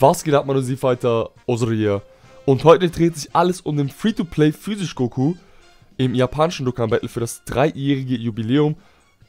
Was geht ab, meine Z-Fighter? Ozuru hier. Und heute dreht sich alles um den Free-to-Play Physisch Goku. Im japanischen Dokkan Battle für das dreijährige Jubiläum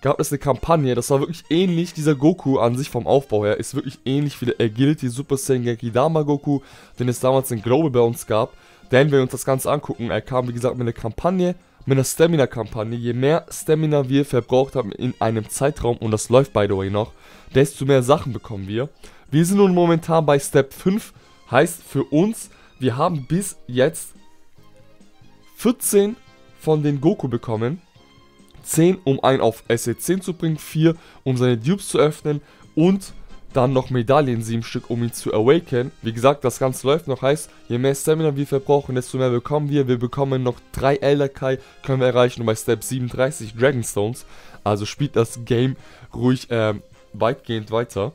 gab es eine Kampagne, das war wirklich ähnlich. Dieser Goku an sich vom Aufbau her ist wirklich ähnlich wie der Agility Super Saiyan Genki Dama Goku, den es damals in Global bei uns gab. Denn wenn wir uns das Ganze angucken, er kam wie gesagt mit einer Kampagne, mit einer Stamina-Kampagne. Je mehr Stamina wir verbraucht haben in einem Zeitraum, und das läuft by the way noch, desto mehr Sachen bekommen wir. Wir sind nun momentan bei Step 5. Heißt für uns, wir haben bis jetzt 14 von den Goku bekommen. 10, um einen auf SC10 e zu bringen, 4, um seine Dupes zu öffnen und dann noch Medaillen, 7 Stück, um ihn zu awaken. Wie gesagt, das Ganze läuft noch, heißt, je mehr Stamina wir verbrauchen, desto mehr bekommen wir. Wir bekommen noch 3 Elder Kai, können wir erreichen und bei Step 37 Dragonstones. Also spielt das Game ruhig ähm, weitgehend weiter.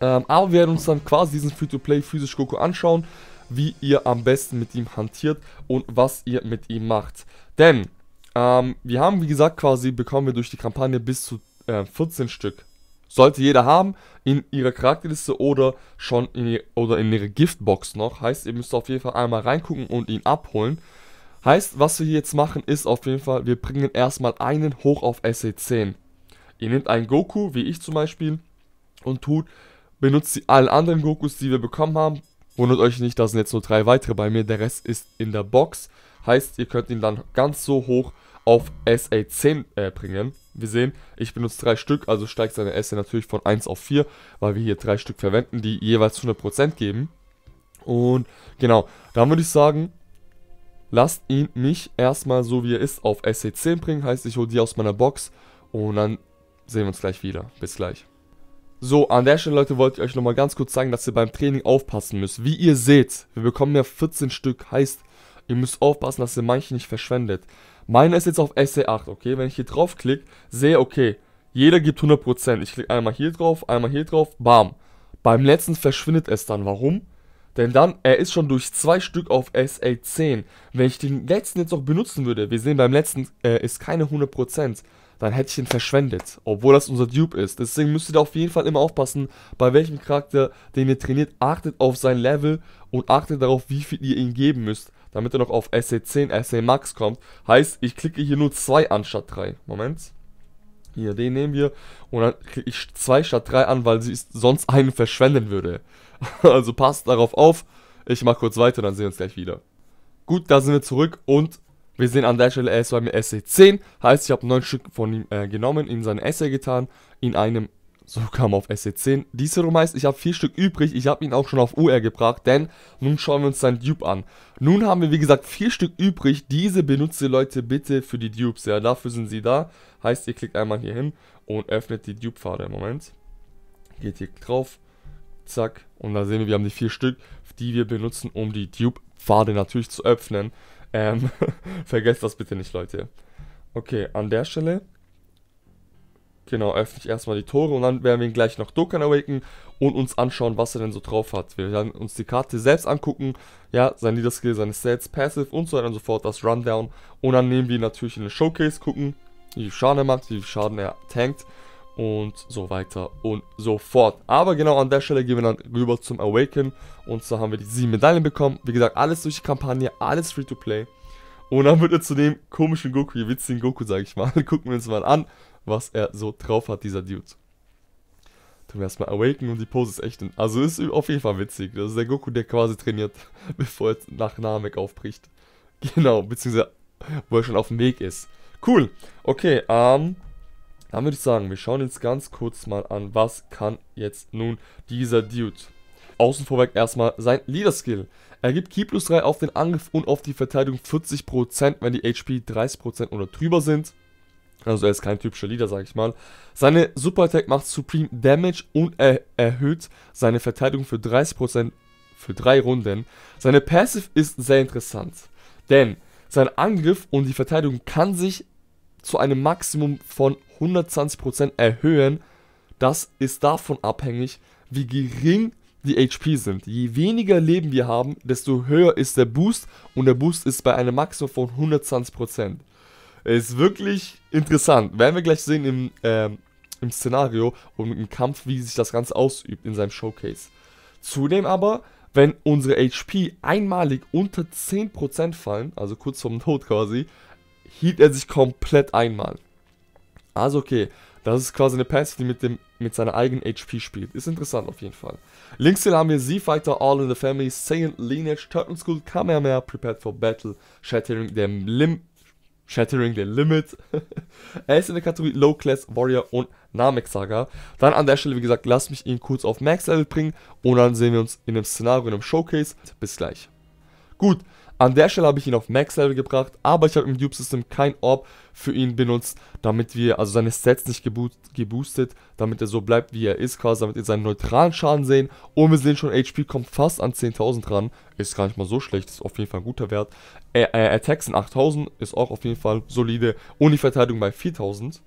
Ähm, aber wir werden uns dann quasi diesen Free-to-Play physisch Goku anschauen, wie ihr am besten mit ihm hantiert und was ihr mit ihm macht. Denn ähm, wir haben, wie gesagt, quasi bekommen wir durch die Kampagne bis zu äh, 14 Stück. Sollte jeder haben, in ihrer Charakterliste oder schon in, ihr, oder in ihre Giftbox noch. Heißt, ihr müsst auf jeden Fall einmal reingucken und ihn abholen. Heißt, was wir jetzt machen, ist auf jeden Fall, wir bringen erstmal einen hoch auf SE10. Ihr nehmt einen Goku, wie ich zum Beispiel, und tut Benutzt die allen anderen Gokus, die wir bekommen haben. Wundert euch nicht, da sind jetzt nur drei weitere bei mir. Der Rest ist in der Box. Heißt, ihr könnt ihn dann ganz so hoch auf SA10 äh, bringen. Wir sehen, ich benutze drei Stück, also steigt seine SA natürlich von 1 auf 4, weil wir hier drei Stück verwenden, die jeweils 100% geben. Und genau, dann würde ich sagen, lasst ihn mich erstmal so wie er ist auf sa 10 bringen. Heißt, ich hole die aus meiner Box und dann sehen wir uns gleich wieder. Bis gleich. So, an der Stelle, Leute, wollte ich euch nochmal ganz kurz zeigen, dass ihr beim Training aufpassen müsst. Wie ihr seht, wir bekommen ja 14 Stück, heißt, ihr müsst aufpassen, dass ihr manche nicht verschwendet. Meine ist jetzt auf sa 8 okay? Wenn ich hier drauf klicke, sehe, okay, jeder gibt 100%. Ich klicke einmal hier drauf, einmal hier drauf, bam. Beim letzten verschwindet es dann. Warum? Denn dann, er ist schon durch zwei Stück auf SA10. Wenn ich den letzten jetzt noch benutzen würde, wir sehen beim letzten äh, ist keine 100% dann hätte ich ihn verschwendet. Obwohl das unser Dupe ist. Deswegen müsst ihr da auf jeden Fall immer aufpassen, bei welchem Charakter, den ihr trainiert. Achtet auf sein Level und achtet darauf, wie viel ihr ihm geben müsst. Damit er noch auf sa 10 SA Max kommt. Heißt, ich klicke hier nur 2 an statt 3. Moment. Hier, den nehmen wir. Und dann klicke ich 2 statt 3 an, weil sie sonst einen verschwenden würde. also passt darauf auf. Ich mache kurz weiter, dann sehen wir uns gleich wieder. Gut, da sind wir zurück und wir sehen an der Stelle, ist bei mir Essay 10, heißt ich habe 9 Stück von ihm äh, genommen, in sein Essay getan, in einem, so kam auf Essay 10. Dies herum heißt, ich habe 4 Stück übrig, ich habe ihn auch schon auf UR gebracht, denn nun schauen wir uns sein Dupe an. Nun haben wir wie gesagt 4 Stück übrig, diese benutze Leute bitte für die Dupes, ja dafür sind sie da. Heißt ihr klickt einmal hier hin und öffnet die Dupe-Pfade im Moment. Geht hier drauf, zack und da sehen wir, wir haben die 4 Stück, die wir benutzen, um die Dupe-Pfade natürlich zu öffnen. Ähm, vergesst das bitte nicht, Leute. Okay, an der Stelle. Genau, öffne ich erstmal die Tore und dann werden wir ihn gleich noch Dokkan awaken und uns anschauen, was er denn so drauf hat. Wir werden uns die Karte selbst angucken, ja, sein Leader Skill, seine Stats, Passive und so weiter und so fort, das Rundown. Und dann nehmen wir ihn natürlich in den Showcase, gucken, wie viel Schaden er macht, wie viel Schaden er tankt und so weiter und so fort. Aber genau an der Stelle gehen wir dann rüber zum Awaken und zwar haben wir die 7 Medaillen bekommen. Wie gesagt, alles durch die Kampagne, alles Free-to-Play. Und dann wird er zu dem komischen Goku, ihr witzigen Goku, sage ich mal. Gucken wir uns mal an, was er so drauf hat, dieser Dude. Tun wir erstmal Awaken und die Pose ist echt. Also ist auf jeden Fall witzig. Das ist der Goku, der quasi trainiert, bevor er nach Namek aufbricht. Genau, beziehungsweise wo er schon auf dem Weg ist. Cool. Okay, ähm. Um dann würde ich sagen, wir schauen uns ganz kurz mal an, was kann jetzt nun dieser Dude. Außen vorweg erstmal sein Leader-Skill. Er gibt Key plus 3 auf den Angriff und auf die Verteidigung 40%, wenn die HP 30% oder drüber sind. Also er ist kein typischer Leader, sag ich mal. Seine Super Attack macht Supreme Damage und er erhöht seine Verteidigung für 30% für 3 Runden. Seine Passive ist sehr interessant, denn sein Angriff und die Verteidigung kann sich zu einem Maximum von 120% erhöhen. Das ist davon abhängig, wie gering die HP sind. Je weniger Leben wir haben, desto höher ist der Boost und der Boost ist bei einem Maximum von 120%. Ist wirklich interessant. Werden wir gleich sehen im, äh, im Szenario und im Kampf, wie sich das Ganze ausübt in seinem Showcase. Zudem aber, wenn unsere HP einmalig unter 10% fallen, also kurz vorm Tod quasi, hielt er sich komplett einmal. Also okay, das ist quasi eine Pass, die mit, dem, mit seiner eigenen HP spielt. Ist interessant auf jeden Fall. Links hier haben wir Z-Fighter, All in the Family, Saiyan, Lineage, Turtle School, Kamehameha, Prepared for Battle, Shattering the, Lim Shattering the Limit. er ist in der Kategorie Low Class Warrior und Namek Saga. Dann an der Stelle, wie gesagt, lasst mich ihn kurz auf Max Level bringen und dann sehen wir uns in dem Szenario, in einem Showcase. Bis gleich. Gut, an der Stelle habe ich ihn auf Max-Level gebracht, aber ich habe im Dupe-System kein Orb für ihn benutzt, damit wir, also seine Stats nicht geboostet, damit er so bleibt, wie er ist, quasi, damit wir seinen neutralen Schaden sehen. Und wir sehen schon, HP kommt fast an 10.000 ran, ist gar nicht mal so schlecht, ist auf jeden Fall ein guter Wert. Er, er, Attacks in 8.000 ist auch auf jeden Fall solide und die Verteidigung bei 4.000.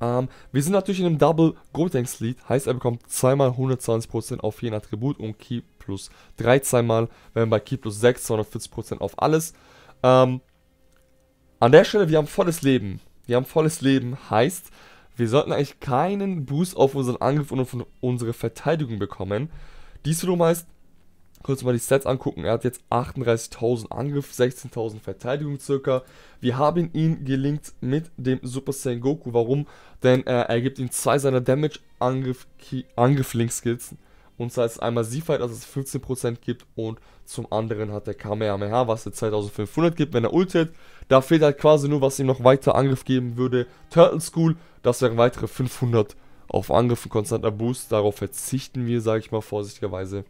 Ähm, wir sind natürlich in einem Double Gotenks Lead, heißt er bekommt zweimal 120% auf jeden Attribut und Keep plus 13 mal. Wenn wir bei Key plus 6, 240% auf alles. Ähm, an der Stelle, wir haben volles Leben. Wir haben volles Leben, heißt, wir sollten eigentlich keinen Boost auf unseren Angriff und auf unsere Verteidigung bekommen. Dies wiederum heißt, kurz mal die Stats angucken. Er hat jetzt 38.000 Angriff, 16.000 Verteidigung circa. Wir haben ihn gelinkt mit dem Super Saiyan Goku. Warum? Denn äh, er gibt ihm zwei seiner Damage-Angriff-Link-Skills. Und zwar ist einmal Seafight, also es 15% gibt und zum anderen hat der Kamehameha, was er 2500 gibt, wenn er ultet. Da fehlt halt quasi nur, was ihm noch weiter Angriff geben würde. Turtle School, das wären weitere 500 auf Angriff und konstanter Boost. Darauf verzichten wir, sage ich mal vorsichtigerweise.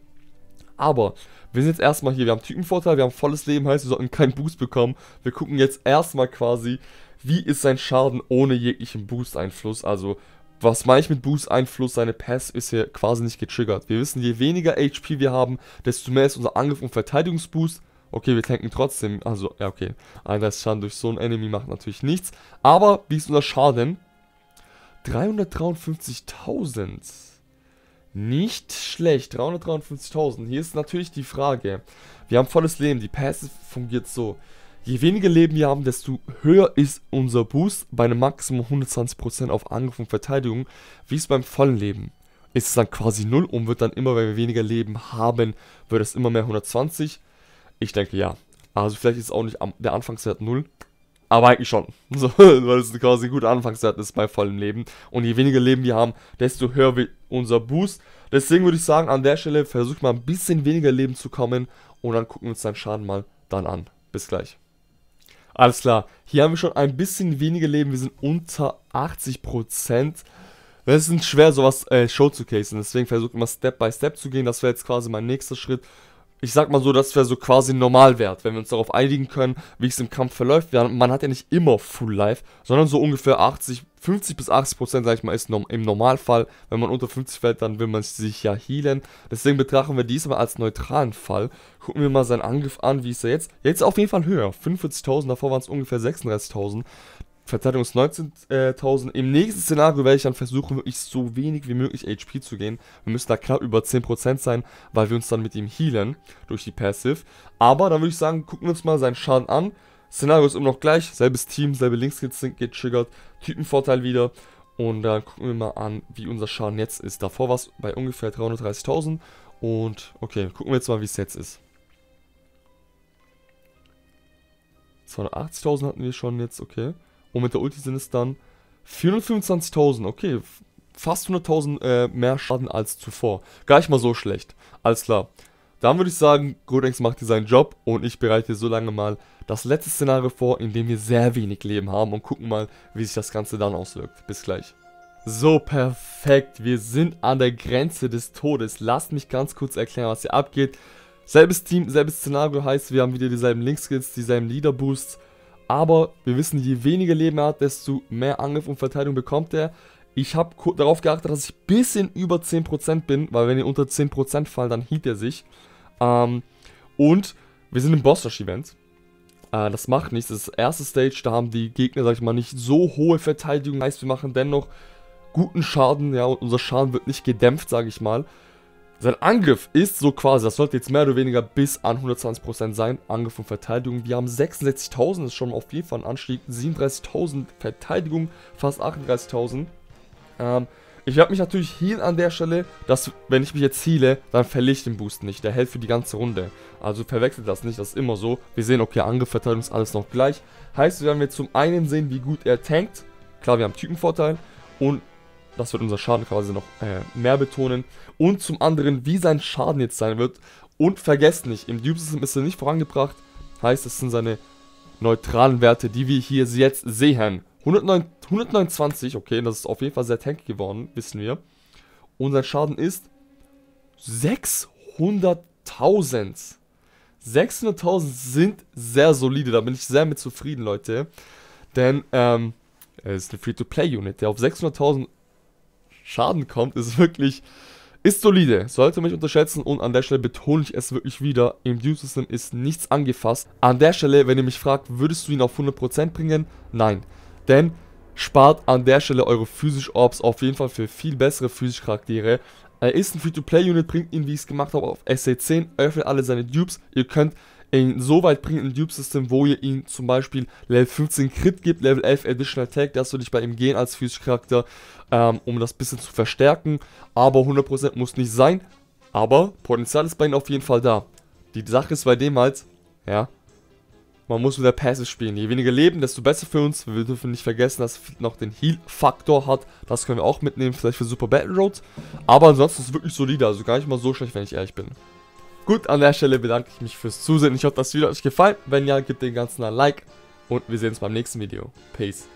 Aber wir sind jetzt erstmal hier, wir haben Typenvorteil, wir haben volles Leben, heißt wir sollten keinen Boost bekommen. Wir gucken jetzt erstmal quasi, wie ist sein Schaden ohne jeglichen Boost-Einfluss. Also was meine ich mit Boost Einfluss? Seine Pass ist hier quasi nicht getriggert. Wir wissen, je weniger HP wir haben, desto mehr ist unser Angriff- und Verteidigungsboost. Okay, wir tanken trotzdem. Also, ja, okay. Ein Schaden durch so ein Enemy macht natürlich nichts. Aber, wie ist unser Schaden? 353.000. Nicht schlecht. 353.000. Hier ist natürlich die Frage. Wir haben volles Leben. Die Pass fungiert so. Je weniger Leben wir haben, desto höher ist unser Boost bei einem Maximum 120% auf Angriff und Verteidigung, wie es beim vollen Leben ist es dann quasi 0 und wird dann immer, wenn wir weniger Leben haben, wird es immer mehr 120. Ich denke ja. Also vielleicht ist auch nicht der Anfangswert 0, aber eigentlich schon. So, weil es quasi ein guter Anfangswert ist bei vollem Leben. Und je weniger Leben wir haben, desto höher wird unser Boost. Deswegen würde ich sagen, an der Stelle versucht mal ein bisschen weniger Leben zu kommen und dann gucken wir uns deinen Schaden mal dann an. Bis gleich. Alles klar. Hier haben wir schon ein bisschen weniger Leben. Wir sind unter 80%. Es ist schwer, sowas äh, Show zu casen. Deswegen versuche ich immer Step by Step zu gehen. Das wäre jetzt quasi mein nächster Schritt. Ich sag mal so, das wäre so quasi Normalwert, wenn wir uns darauf einigen können, wie es im Kampf verläuft. Man hat ja nicht immer Full Life, sondern so ungefähr 80, 50 bis 80 Prozent, sag ich mal, ist im Normalfall. Wenn man unter 50 fällt, dann will man sich ja healen. Deswegen betrachten wir diesmal als neutralen Fall. Gucken wir mal seinen Angriff an, wie ist er jetzt? Jetzt auf jeden Fall höher. 45.000, davor waren es ungefähr 36.000. Verteidigung ist 19.000. Im nächsten Szenario werde ich dann versuchen, wirklich so wenig wie möglich HP zu gehen. Wir müssen da knapp über 10% sein, weil wir uns dann mit ihm healen durch die Passive. Aber dann würde ich sagen, gucken wir uns mal seinen Schaden an. Szenario ist immer noch gleich, selbes Team, selbe Links getriggert, Typenvorteil wieder. Und dann gucken wir mal an, wie unser Schaden jetzt ist. Davor war es bei ungefähr 330.000. Und okay, gucken wir jetzt mal, wie es jetzt ist. 280.000 hatten wir schon jetzt, okay. Und mit der Ulti sind es dann 425.000, okay. Fast 100.000 äh, mehr Schaden als zuvor. Gar nicht mal so schlecht. Alles klar. Dann würde ich sagen, Godex macht hier seinen Job und ich bereite so lange mal das letzte Szenario vor, in dem wir sehr wenig Leben haben und gucken mal, wie sich das Ganze dann auswirkt. Bis gleich. So, perfekt. Wir sind an der Grenze des Todes. Lasst mich ganz kurz erklären, was hier abgeht. Selbes Team, selbes Szenario heißt, wir haben wieder dieselben Linkskills, dieselben Leaderboosts. Aber wir wissen, je weniger Leben er hat, desto mehr Angriff und Verteidigung bekommt er. Ich habe darauf geachtet, dass ich ein bisschen über 10% bin, weil wenn ihr unter 10% fallt, dann hielt er sich. Ähm, und wir sind im Boss-Rush-Event. Äh, das macht nichts. Das ist erste Stage. Da haben die Gegner, sag ich mal, nicht so hohe Verteidigung. Heißt, wir machen dennoch guten Schaden. Ja, und unser Schaden wird nicht gedämpft, sage ich mal. Sein Angriff ist so quasi, das sollte jetzt mehr oder weniger bis an 120% sein, Angriff und Verteidigung. Wir haben 66.000, ist schon auf jeden Fall ein Anstieg, 37.000 Verteidigung, fast 38.000. Ähm, ich werde mich natürlich healen an der Stelle, dass wenn ich mich jetzt heale, dann verliere ich den Boost nicht. Der hält für die ganze Runde. Also verwechselt das nicht, das ist immer so. Wir sehen, okay, Angriffverteilung ist alles noch gleich. Heißt, wir werden zum einen sehen, wie gut er tankt. Klar, wir haben Typenvorteil. Und das wird unser Schaden quasi noch äh, mehr betonen. Und zum anderen, wie sein Schaden jetzt sein wird. Und vergesst nicht, im Dupe-System ist er nicht vorangebracht. Heißt, es sind seine neutralen Werte, die wir hier jetzt sehen. 109, 129, okay, das ist auf jeden Fall sehr tanky geworden, wissen wir. Und sein Schaden ist 600.000. 600.000 sind sehr solide, da bin ich sehr mit zufrieden, Leute. Denn, ähm, es ist eine Free-to-Play-Unit, der auf 600.000 Schaden kommt, ist wirklich, ist solide. Sollte mich unterschätzen und an der Stelle betone ich es wirklich wieder, im Dude System ist nichts angefasst. An der Stelle, wenn ihr mich fragt, würdest du ihn auf 100% bringen? Nein. Denn spart an der Stelle eure physisch Orbs auf jeden Fall für viel bessere physisch Charaktere. Er ist ein Free-to-Play-Unit, bringt ihn, wie ich es gemacht habe, auf SC10, öffnet alle seine Dupes. Ihr könnt ihn so weit bringen im Dupe-System, wo ihr ihn zum Beispiel Level 15 Crit gibt, Level 11 Additional Attack, das würde ich bei ihm gehen als physischer Charakter, ähm, um das bisschen zu verstärken. Aber 100% muss nicht sein, aber Potenzial ist bei ihm auf jeden Fall da. Die Sache ist bei dem halt, ja, man muss wieder Passes spielen. Je weniger Leben, desto besser für uns. Wir dürfen nicht vergessen, dass es noch den Heal-Faktor hat. Das können wir auch mitnehmen, vielleicht für Super Battle Roads. Aber ansonsten ist es wirklich solide. Also gar nicht mal so schlecht, wenn ich ehrlich bin. Gut, an der Stelle bedanke ich mich fürs Zusehen. Ich hoffe, das Video hat euch gefallen. Wenn ja, gebt den Ganzen ein Like. Und wir sehen uns beim nächsten Video. Peace.